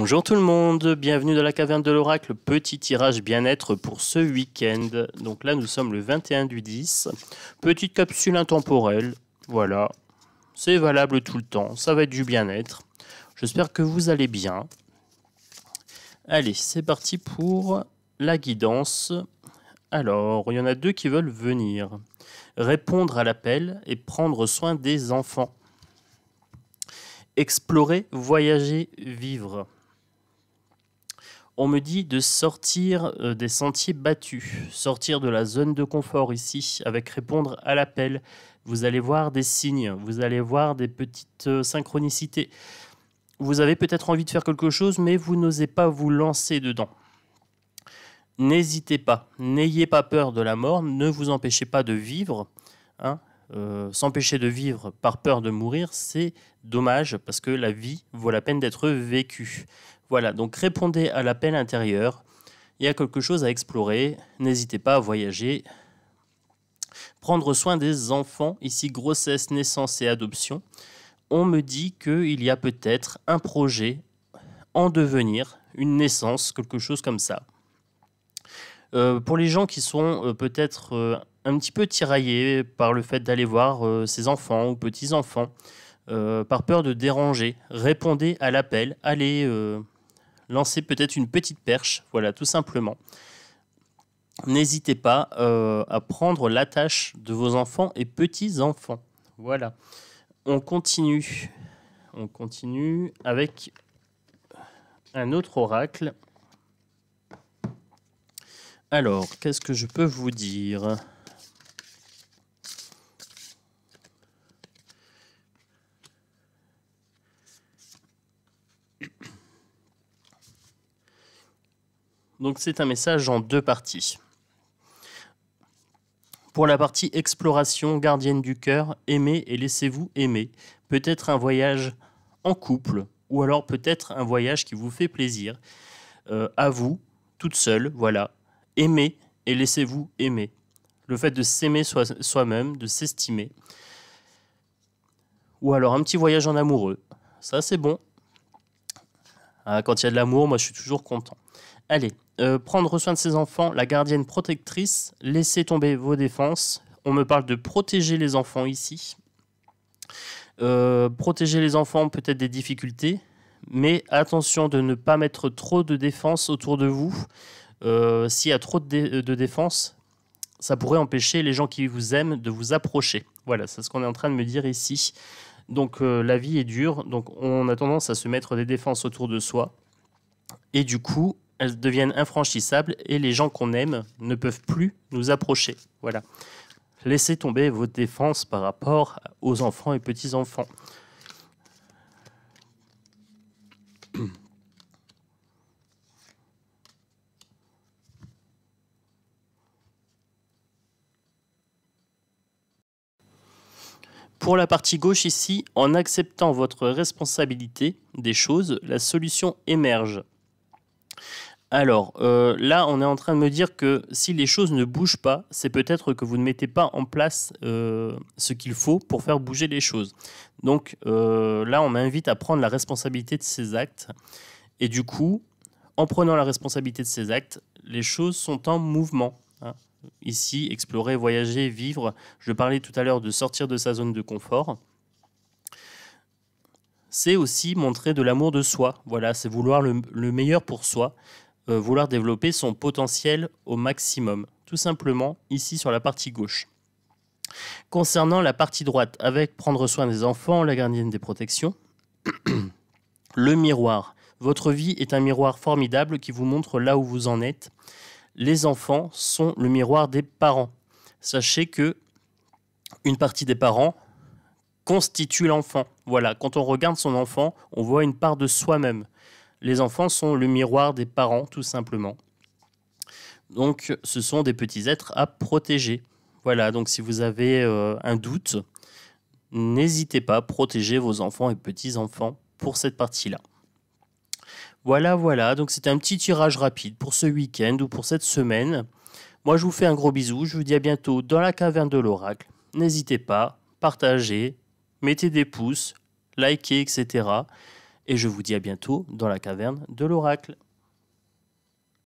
Bonjour tout le monde, bienvenue dans la caverne de l'oracle, petit tirage bien-être pour ce week-end. Donc là nous sommes le 21 du 10, petite capsule intemporelle, voilà, c'est valable tout le temps, ça va être du bien-être. J'espère que vous allez bien. Allez, c'est parti pour la guidance. Alors, il y en a deux qui veulent venir. Répondre à l'appel et prendre soin des enfants. Explorer, voyager, vivre on me dit de sortir euh, des sentiers battus, sortir de la zone de confort ici, avec répondre à l'appel. Vous allez voir des signes, vous allez voir des petites euh, synchronicités. Vous avez peut-être envie de faire quelque chose, mais vous n'osez pas vous lancer dedans. N'hésitez pas, n'ayez pas peur de la mort, ne vous empêchez pas de vivre. Hein euh, s'empêcher de vivre par peur de mourir, c'est dommage parce que la vie vaut la peine d'être vécue. Voilà, donc répondez à l'appel intérieur. Il y a quelque chose à explorer. N'hésitez pas à voyager. Prendre soin des enfants, ici grossesse, naissance et adoption. On me dit qu'il y a peut-être un projet en devenir, une naissance, quelque chose comme ça. Euh, pour les gens qui sont euh, peut-être un petit peu tiraillé par le fait d'aller voir euh, ses enfants ou petits-enfants, euh, par peur de déranger. Répondez à l'appel, allez euh, lancer peut-être une petite perche, voilà, tout simplement. N'hésitez pas à prendre la tâche de vos enfants et petits-enfants. Voilà. On continue. On continue avec un autre oracle. Alors, qu'est-ce que je peux vous dire Donc c'est un message en deux parties. Pour la partie exploration, gardienne du cœur, aimez et laissez-vous aimer. Peut-être un voyage en couple, ou alors peut-être un voyage qui vous fait plaisir, euh, à vous, toute seule, voilà. Aimez et laissez-vous aimer. Le fait de s'aimer soi-même, de s'estimer. Ou alors un petit voyage en amoureux. Ça, c'est bon, Hein, quand il y a de l'amour, moi je suis toujours content. Allez, euh, prendre soin de ses enfants, la gardienne protectrice, laissez tomber vos défenses. On me parle de protéger les enfants ici. Euh, protéger les enfants peut-être des difficultés, mais attention de ne pas mettre trop de défenses autour de vous. Euh, s'il y a trop de, de défenses, ça pourrait empêcher les gens qui vous aiment de vous approcher. Voilà, c'est ce qu'on est en train de me dire ici. Donc euh, la vie est dure, donc on a tendance à se mettre des défenses autour de soi. Et du coup, elles deviennent infranchissables et les gens qu'on aime ne peuvent plus nous approcher. Voilà. Laissez tomber vos défenses par rapport aux enfants et petits-enfants. Pour la partie gauche ici, en acceptant votre responsabilité des choses, la solution émerge. Alors euh, là, on est en train de me dire que si les choses ne bougent pas, c'est peut-être que vous ne mettez pas en place euh, ce qu'il faut pour faire bouger les choses. Donc euh, là, on m'invite à prendre la responsabilité de ces actes. Et du coup, en prenant la responsabilité de ces actes, les choses sont en mouvement ici, explorer, voyager, vivre. Je parlais tout à l'heure de sortir de sa zone de confort. C'est aussi montrer de l'amour de soi. Voilà, c'est vouloir le, meilleur pour soi, euh, vouloir développer son potentiel au maximum. Tout simplement, ici sur la partie gauche. Concernant la partie droite, avec prendre soin des enfants, la gardienne des protections, le miroir. Votre vie est un miroir formidable qui vous montre là où vous en êtes les enfants sont le miroir des parents. Sachez que une partie des parents constitue l'enfant. Voilà, quand on regarde son enfant, on voit une part de soi-même. Les enfants sont le miroir des parents, tout simplement. Donc, ce sont des petits êtres à protéger. Voilà, donc si vous avez euh, un doute, n'hésitez pas à protéger vos enfants et petits-enfants pour cette partie-là. Voilà, voilà, donc c'était un petit tirage rapide pour ce week-end ou pour cette semaine. Moi, je vous fais un gros bisou, je vous dis à bientôt dans la caverne de l'oracle. N'hésitez pas, partagez, mettez des pouces, likez, etc. Et je vous dis à bientôt dans la caverne de l'oracle.